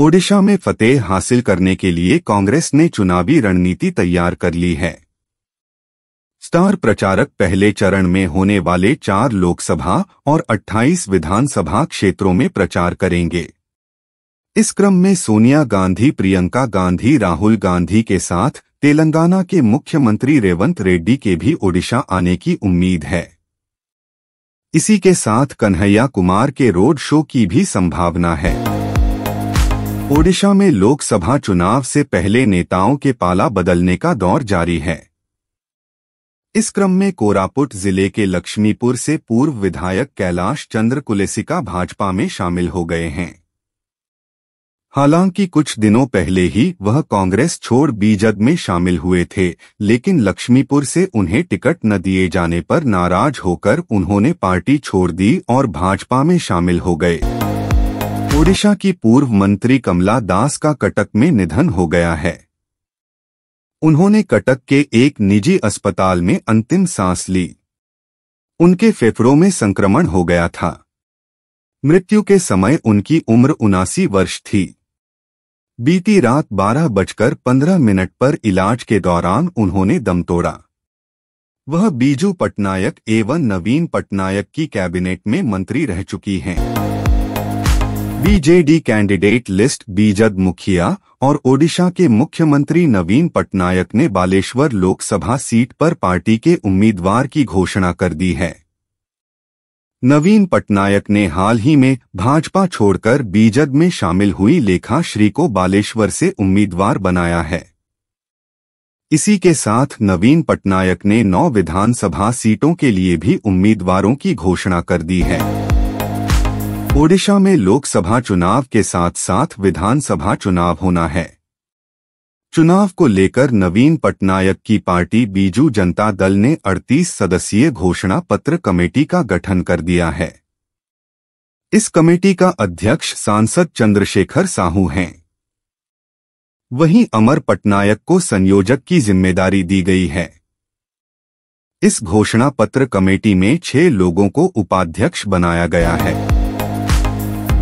ओडिशा में फतेह हासिल करने के लिए कांग्रेस ने चुनावी रणनीति तैयार कर ली है स्टार प्रचारक पहले चरण में होने वाले चार लोकसभा और 28 विधानसभा क्षेत्रों में प्रचार करेंगे इस क्रम में सोनिया गांधी प्रियंका गांधी राहुल गांधी के साथ तेलंगाना के मुख्यमंत्री रेवंत रेड्डी के भी ओडिशा आने की उम्मीद है इसी के साथ कन्हैया कुमार के रोड शो की भी संभावना है ओडिशा में लोकसभा चुनाव से पहले नेताओं के पाला बदलने का दौर जारी है इस क्रम में कोरापुट जिले के लक्ष्मीपुर से पूर्व विधायक कैलाश चंद्र कुलेसिका भाजपा में शामिल हो गए हैं हालांकि कुछ दिनों पहले ही वह कांग्रेस छोड़ बीजद में शामिल हुए थे लेकिन लक्ष्मीपुर से उन्हें टिकट न दिए जाने पर नाराज होकर उन्होंने पार्टी छोड़ दी और भाजपा में शामिल हो गए ओडिशा की पूर्व मंत्री कमला दास का कटक में निधन हो गया है उन्होंने कटक के एक निजी अस्पताल में अंतिम सांस ली उनके फेफड़ों में संक्रमण हो गया था मृत्यु के समय उनकी उम्र उनासी वर्ष थी बीती रात बारह बजकर पंद्रह मिनट पर इलाज के दौरान उन्होंने दम तोड़ा वह बीजू पटनायक एवं नवीन पटनायक की कैबिनेट में मंत्री रह चुकी हैं बीजेडी कैंडिडेट लिस्ट बीजद मुखिया और ओडिशा के मुख्यमंत्री नवीन पटनायक ने बालेश्वर लोकसभा सीट पर पार्टी के उम्मीदवार की घोषणा कर दी है नवीन पटनायक ने हाल ही में भाजपा छोड़कर बीजद में शामिल हुई लेखा श्री को बालेश्वर से उम्मीदवार बनाया है इसी के साथ नवीन पटनायक ने नौ विधानसभा सीटों के लिए भी उम्मीदवारों की घोषणा कर दी है ओडिशा में लोकसभा चुनाव के साथ साथ विधानसभा चुनाव होना है चुनाव को लेकर नवीन पटनायक की पार्टी बीजू जनता दल ने 38 सदस्यीय घोषणा पत्र कमेटी का गठन कर दिया है इस कमेटी का अध्यक्ष सांसद चंद्रशेखर साहू हैं वहीं अमर पटनायक को संयोजक की जिम्मेदारी दी गई है इस घोषणा पत्र कमेटी में छह लोगों को उपाध्यक्ष बनाया गया है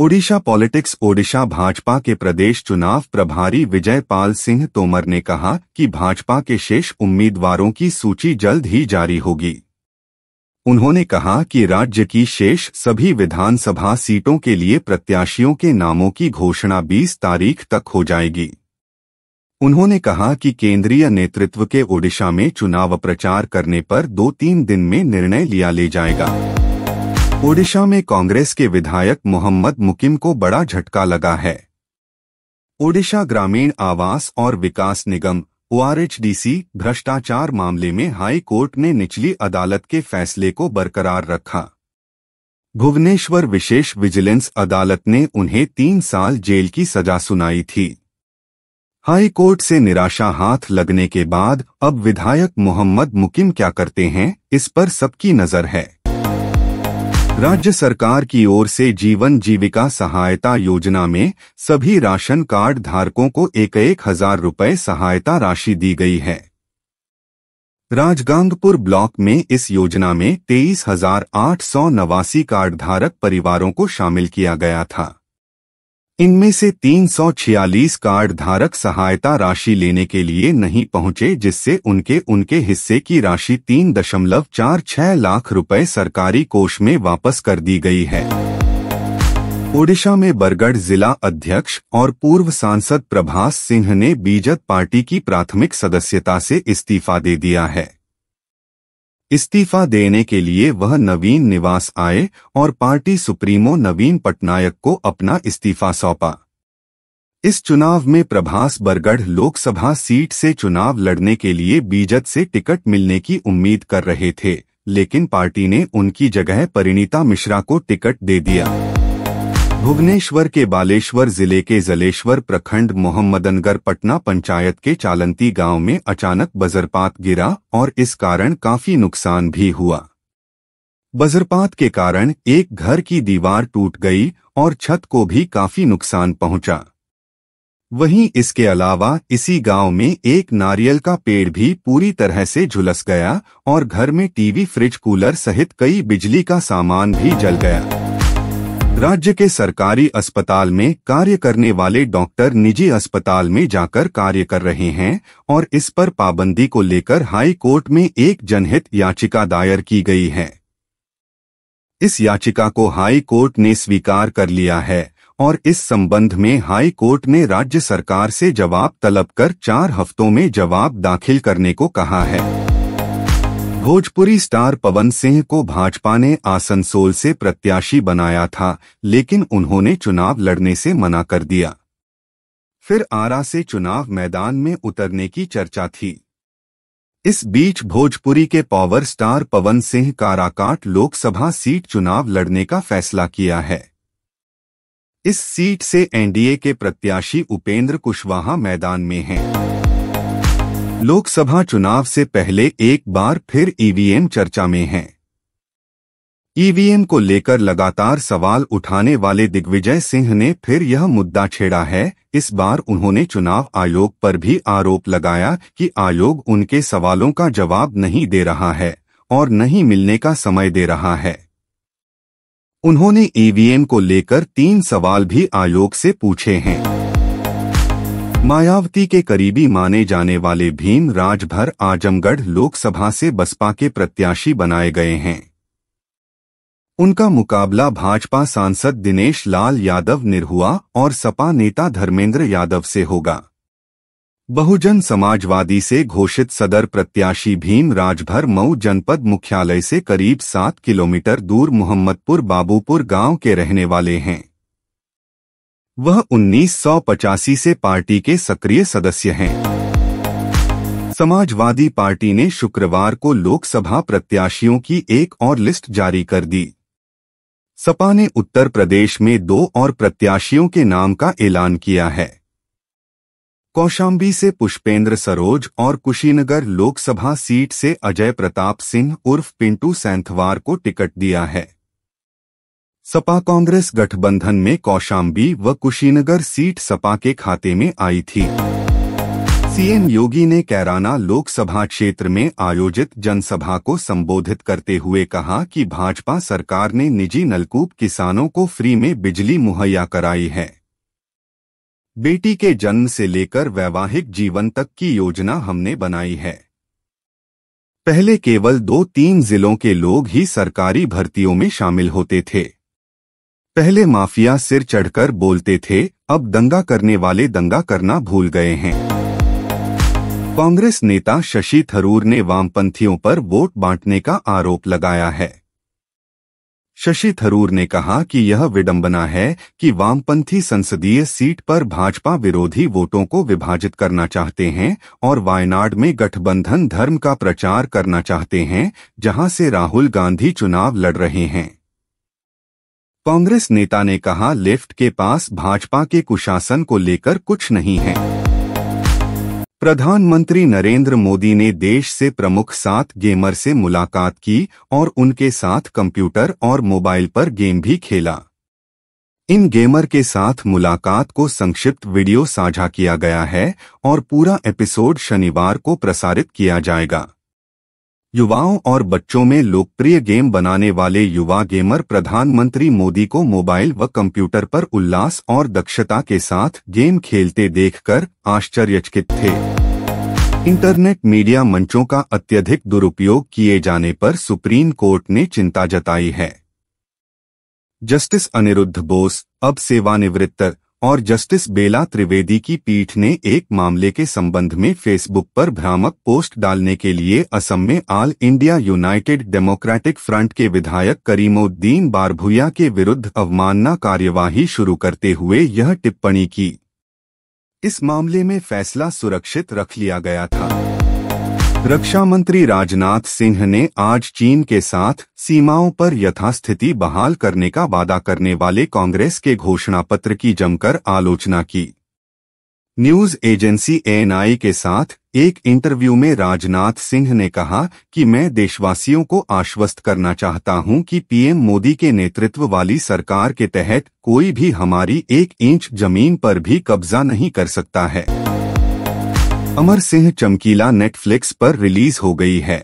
ओडिशा पॉलिटिक्स ओडिशा भाजपा के प्रदेश चुनाव प्रभारी विजय पाल सिंह तोमर ने कहा कि भाजपा के शेष उम्मीदवारों की सूची जल्द ही जारी होगी उन्होंने कहा कि राज्य की शेष सभी विधानसभा सीटों के लिए प्रत्याशियों के नामों की घोषणा 20 तारीख तक हो जाएगी उन्होंने कहा कि केंद्रीय नेतृत्व के ओडिशा में चुनाव प्रचार करने पर दो तीन दिन में निर्णय लिया ले जाएगा ओडिशा में कांग्रेस के विधायक मोहम्मद मुकिम को बड़ा झटका लगा है ओडिशा ग्रामीण आवास और विकास निगम ओआरएचडीसी भ्रष्टाचार मामले में हाई कोर्ट ने निचली अदालत के फैसले को बरकरार रखा भुवनेश्वर विशेष विजिलेंस अदालत ने उन्हें तीन साल जेल की सजा सुनाई थी हाई कोर्ट से निराशा हाथ लगने के बाद अब विधायक मोहम्मद मुकिम क्या करते हैं इस पर सबकी नजर है राज्य सरकार की ओर से जीवन जीविका सहायता योजना में सभी राशन कार्ड धारकों को एक एक हजार रुपये सहायता राशि दी गई है राजगांगपुर ब्लॉक में इस योजना में तेईस हजार आठ सौ नवासी कार्ड धारक परिवारों को शामिल किया गया था इनमें से 346 कार्ड धारक सहायता राशि लेने के लिए नहीं पहुंचे जिससे उनके उनके हिस्से की राशि तीन दशमलव चार छह लाख रुपए सरकारी कोष में वापस कर दी गई है ओडिशा में बरगढ़ जिला अध्यक्ष और पूर्व सांसद प्रभास सिंह ने बीजत पार्टी की प्राथमिक सदस्यता से इस्तीफा दे दिया है इस्तीफा देने के लिए वह नवीन निवास आए और पार्टी सुप्रीमो नवीन पटनायक को अपना इस्तीफा सौंपा इस चुनाव में प्रभास बरगढ़ लोकसभा सीट से चुनाव लड़ने के लिए बीजत से टिकट मिलने की उम्मीद कर रहे थे लेकिन पार्टी ने उनकी जगह परिणीता मिश्रा को टिकट दे दिया भुवनेश्वर के बालेश्वर जिले के जलेश्वर प्रखंड मोहम्मदनगर पटना पंचायत के चालंती गांव में अचानक बजरपात गिरा और इस कारण काफी नुकसान भी हुआ बजरपात के कारण एक घर की दीवार टूट गई और छत को भी काफी नुकसान पहुंचा वहीं इसके अलावा इसी गांव में एक नारियल का पेड़ भी पूरी तरह से झुलस गया और घर में टीवी फ्रिज कूलर सहित कई बिजली का सामान भी जल गया राज्य के सरकारी अस्पताल में कार्य करने वाले डॉक्टर निजी अस्पताल में जाकर कार्य कर रहे हैं और इस पर पाबंदी को लेकर हाई कोर्ट में एक जनहित याचिका दायर की गई है इस याचिका को हाई कोर्ट ने स्वीकार कर लिया है और इस संबंध में हाई कोर्ट ने राज्य सरकार से जवाब तलब कर चार हफ्तों में जवाब दाखिल करने को कहा है भोजपुरी स्टार पवन सिंह को भाजपा ने आसनसोल से प्रत्याशी बनाया था लेकिन उन्होंने चुनाव लड़ने से मना कर दिया फिर आरा से चुनाव मैदान में उतरने की चर्चा थी इस बीच भोजपुरी के power star Pawan Singh Karakat Lok Sabha seat चुनाव लड़ने का फैसला किया है इस सीट से एनडीए के प्रत्याशी उपेंद्र कुशवाहा मैदान में हैं। लोकसभा चुनाव से पहले एक बार फिर ईवीएम e चर्चा में हैं। ईवीएम e को लेकर लगातार सवाल उठाने वाले दिग्विजय सिंह ने फिर यह मुद्दा छेड़ा है इस बार उन्होंने चुनाव आयोग पर भी आरोप लगाया कि आयोग उनके सवालों का जवाब नहीं दे रहा है और नहीं मिलने का समय दे रहा है उन्होंने ईवीएम e को लेकर तीन सवाल भी आयोग से पूछे हैं मायावती के करीबी माने जाने वाले भीम राजभर आजमगढ़ लोकसभा से बसपा के प्रत्याशी बनाए गए हैं उनका मुकाबला भाजपा सांसद दिनेश लाल यादव निरहुआ और सपा नेता धर्मेंद्र यादव से होगा बहुजन समाजवादी से घोषित सदर प्रत्याशी भीम राजभर मऊ जनपद मुख्यालय से करीब सात किलोमीटर दूर मोहम्मदपुर बाबूपुर गांव के रहने वाले हैं वह उन्नीस से पार्टी के सक्रिय सदस्य हैं समाजवादी पार्टी ने शुक्रवार को लोकसभा प्रत्याशियों की एक और लिस्ट जारी कर दी सपा ने उत्तर प्रदेश में दो और प्रत्याशियों के नाम का ऐलान किया है कौशाम्बी से पुष्पेंद्र सरोज और कुशीनगर लोकसभा सीट से अजय प्रताप सिंह उर्फ पिंटू सैंथवार को टिकट दिया है सपा कांग्रेस गठबंधन में कौशाम्बी व कुशीनगर सीट सपा के खाते में आई थी सीएम योगी ने कैराना लोकसभा क्षेत्र में आयोजित जनसभा को संबोधित करते हुए कहा कि भाजपा सरकार ने निजी नलकूप किसानों को फ्री में बिजली मुहैया कराई है बेटी के जन्म से लेकर वैवाहिक जीवन तक की योजना हमने बनाई है पहले केवल दो तीन जिलों के लोग ही सरकारी भर्तियों में शामिल होते थे पहले माफिया सिर चढ़कर बोलते थे अब दंगा करने वाले दंगा करना भूल गए हैं कांग्रेस नेता शशि थरूर ने वामपंथियों पर वोट बांटने का आरोप लगाया है शशि थरूर ने कहा कि यह विडंबना है कि वामपंथी संसदीय सीट पर भाजपा विरोधी वोटों को विभाजित करना चाहते हैं और वायनाड में गठबंधन धर्म का प्रचार करना चाहते हैं जहां से राहुल गांधी चुनाव लड़ रहे हैं कांग्रेस नेता ने कहा लेफ्ट के पास भाजपा के कुशासन को लेकर कुछ नहीं है प्रधानमंत्री नरेंद्र मोदी ने देश से प्रमुख सात गेमर से मुलाकात की और उनके साथ कंप्यूटर और मोबाइल पर गेम भी खेला इन गेमर के साथ मुलाकात को संक्षिप्त वीडियो साझा किया गया है और पूरा एपिसोड शनिवार को प्रसारित किया जाएगा युवाओं और बच्चों में लोकप्रिय गेम बनाने वाले युवा गेमर प्रधानमंत्री मोदी को मोबाइल व कंप्यूटर पर उल्लास और दक्षता के साथ गेम खेलते देखकर आश्चर्यचकित थे इंटरनेट मीडिया मंचों का अत्यधिक दुरुपयोग किए जाने पर सुप्रीम कोर्ट ने चिंता जताई है जस्टिस अनिरुद्ध बोस अब सेवानिवृत्त और जस्टिस बेला त्रिवेदी की पीठ ने एक मामले के संबंध में फेसबुक पर भ्रामक पोस्ट डालने के लिए असम में All India United Democratic Front के विधायक करीमुद्दीन बारभुया के विरुद्ध अवमानना कार्यवाही शुरू करते हुए यह टिप्पणी की इस मामले में फैसला सुरक्षित रख लिया गया था रक्षा मंत्री राजनाथ सिंह ने आज चीन के साथ सीमाओं पर यथास्थिति बहाल करने का वादा करने वाले कांग्रेस के घोषणा पत्र की जमकर आलोचना की न्यूज एजेंसी एएनआई के साथ एक इंटरव्यू में राजनाथ सिंह ने कहा कि मैं देशवासियों को आश्वस्त करना चाहता हूं कि पीएम मोदी के नेतृत्व वाली सरकार के तहत कोई भी हमारी एक इंच जमीन पर भी कब्जा नहीं कर सकता है अमर सिंह चमकीला नेटफ्लिक्स पर रिलीज हो गई है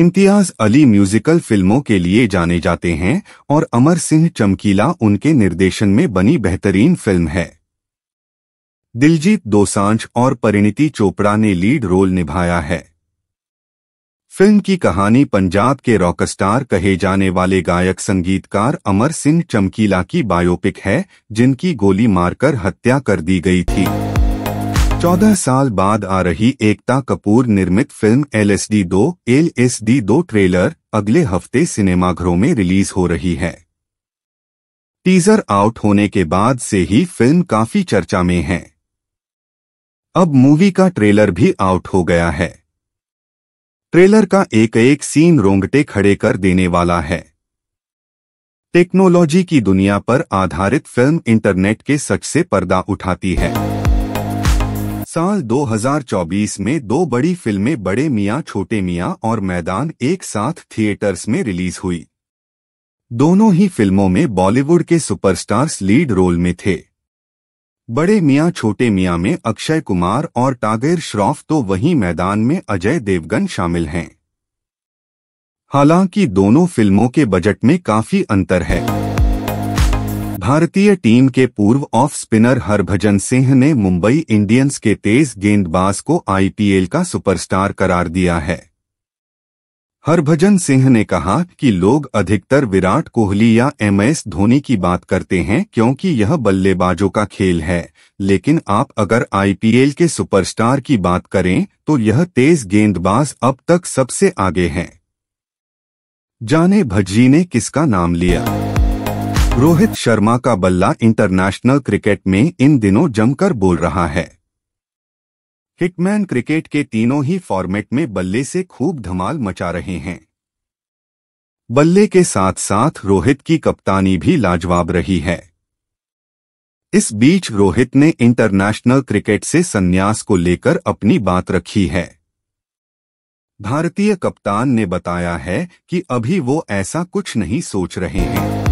इम्तियाज अली म्यूजिकल फिल्मों के लिए जाने जाते हैं और अमर सिंह चमकीला उनके निर्देशन में बनी बेहतरीन फिल्म है दिलजीत दोसांझ और परिणति चोपड़ा ने लीड रोल निभाया है फिल्म की कहानी पंजाब के रॉकस्टार कहे जाने वाले गायक संगीतकार अमर सिंह चमकीला की बायोपिक है जिनकी गोली मारकर हत्या कर दी गई थी चौदह साल बाद आ रही एकता कपूर निर्मित फिल्म एलएसडी दो एल एस डी दो ट्रेलर अगले हफ्ते सिनेमाघरों में रिलीज हो रही है टीजर आउट होने के बाद से ही फिल्म काफी चर्चा में है अब मूवी का ट्रेलर भी आउट हो गया है ट्रेलर का एक एक सीन रोंगटे खड़े कर देने वाला है टेक्नोलॉजी की दुनिया पर आधारित फिल्म इंटरनेट के सच से पर्दा उठाती है साल 2024 में दो बड़ी फिल्में बड़े मियां छोटे मियां और मैदान एक साथ थिएटर्स में रिलीज हुई दोनों ही फिल्मों में बॉलीवुड के सुपरस्टार्स लीड रोल में थे बड़े मियां छोटे मियां में अक्षय कुमार और टागेर श्रॉफ तो वहीं मैदान में अजय देवगन शामिल हैं हालांकि दोनों फिल्मों के बजट में काफी अंतर है भारतीय टीम के पूर्व ऑफ स्पिनर हरभजन सिंह ने मुंबई इंडियंस के तेज गेंदबाज को आईपीएल का सुपरस्टार करार दिया है हरभजन सिंह ने कहा कि लोग अधिकतर विराट कोहली या एमएस धोनी की बात करते हैं क्योंकि यह बल्लेबाजों का खेल है लेकिन आप अगर आईपीएल के सुपरस्टार की बात करें तो यह तेज गेंदबाज अब तक सबसे आगे हैं जाने भज्जी ने किसका नाम लिया रोहित शर्मा का बल्ला इंटरनेशनल क्रिकेट में इन दिनों जमकर बोल रहा है हिटमैन क्रिकेट के तीनों ही फॉर्मेट में बल्ले से खूब धमाल मचा रहे हैं बल्ले के साथ साथ रोहित की कप्तानी भी लाजवाब रही है इस बीच रोहित ने इंटरनेशनल क्रिकेट से संन्यास को लेकर अपनी बात रखी है भारतीय कप्तान ने बताया है कि अभी वो ऐसा कुछ नहीं सोच रहे हैं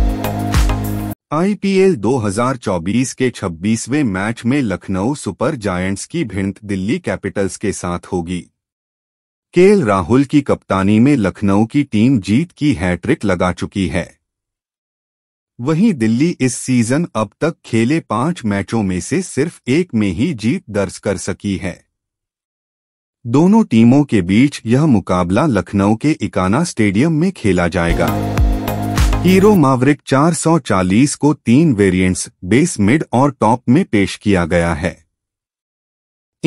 आईपीएल 2024 के 26वें मैच में लखनऊ सुपर जायंट्स की भिंड दिल्ली कैपिटल्स के साथ होगी केएल राहुल की कप्तानी में लखनऊ की टीम जीत की हैट्रिक लगा चुकी है वहीं दिल्ली इस सीजन अब तक खेले पांच मैचों में से सिर्फ एक में ही जीत दर्ज कर सकी है दोनों टीमों के बीच यह मुकाबला लखनऊ के इकाना स्टेडियम में खेला जाएगा हीरो मावरिक 440 को तीन वेरिएंट्स बेस मिड और टॉप में पेश किया गया है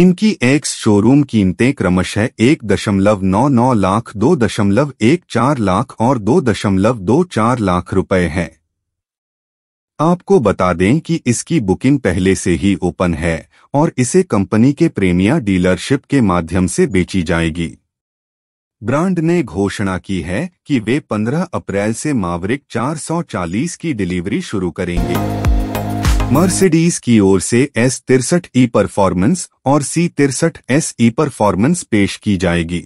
इनकी एक्स शोरूम कीमतें क्रमशः एक दशमलव नौ नौ लाख दो दशमलव एक चार लाख और दो दशमलव दो चार लाख रुपए हैं आपको बता दें कि इसकी बुकिंग पहले से ही ओपन है और इसे कंपनी के प्रेमिया डीलरशिप के माध्यम से बेची जाएगी ब्रांड ने घोषणा की है कि वे 15 अप्रैल से मावरिक 440 की डिलीवरी शुरू करेंगे मर्सिडीज की ओर से एस तिरसठ ई परफॉर्मेंस और सी तिरसठ एस ई परफॉर्मेंस पेश की जाएगी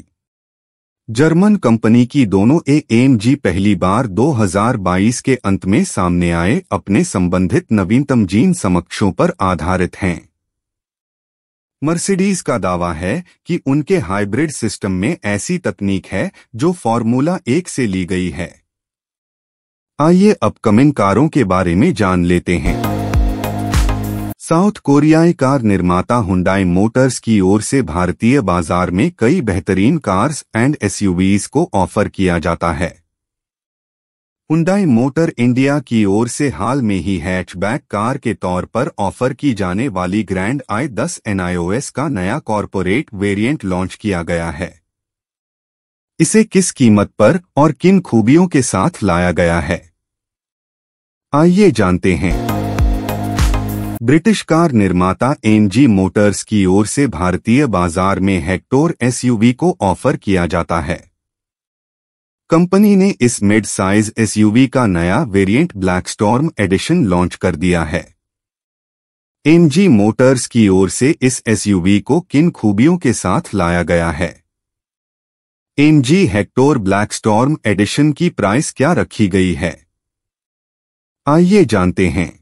जर्मन कंपनी की दोनों ए एम जी पहली बार 2022 के अंत में सामने आए अपने संबंधित नवीनतम जीन समक्षों पर आधारित हैं मर्सिडीज का दावा है कि उनके हाइब्रिड सिस्टम में ऐसी तकनीक है जो फॉर्मूला एक से ली गई है आइए अपकमिंग कारों के बारे में जान लेते हैं साउथ कोरियाई कार निर्माता हुंडाई मोटर्स की ओर से भारतीय बाजार में कई बेहतरीन कार्स एंड एसयूवीज को ऑफर किया जाता है हुंडई मोटर इंडिया की ओर से हाल में ही हैचबैक कार के तौर पर ऑफर की जाने वाली ग्रैंड आई दस एनआईओएस का नया कॉरपोरेट वेरिएंट लॉन्च किया गया है इसे किस कीमत पर और किन खूबियों के साथ लाया गया है आइए जानते हैं ब्रिटिश कार निर्माता एनजी मोटर्स की ओर से भारतीय बाजार में हेक्टोर एसयूवी को ऑफर किया जाता है कंपनी ने इस मिड साइज एसयूवी का नया variant Black Storm edition launch कर दिया है एमजी मोटर्स की ओर से इस एसयूवी को किन खूबियों के साथ लाया गया है MG Hector Black Storm edition की प्राइस क्या रखी गई है आइए जानते हैं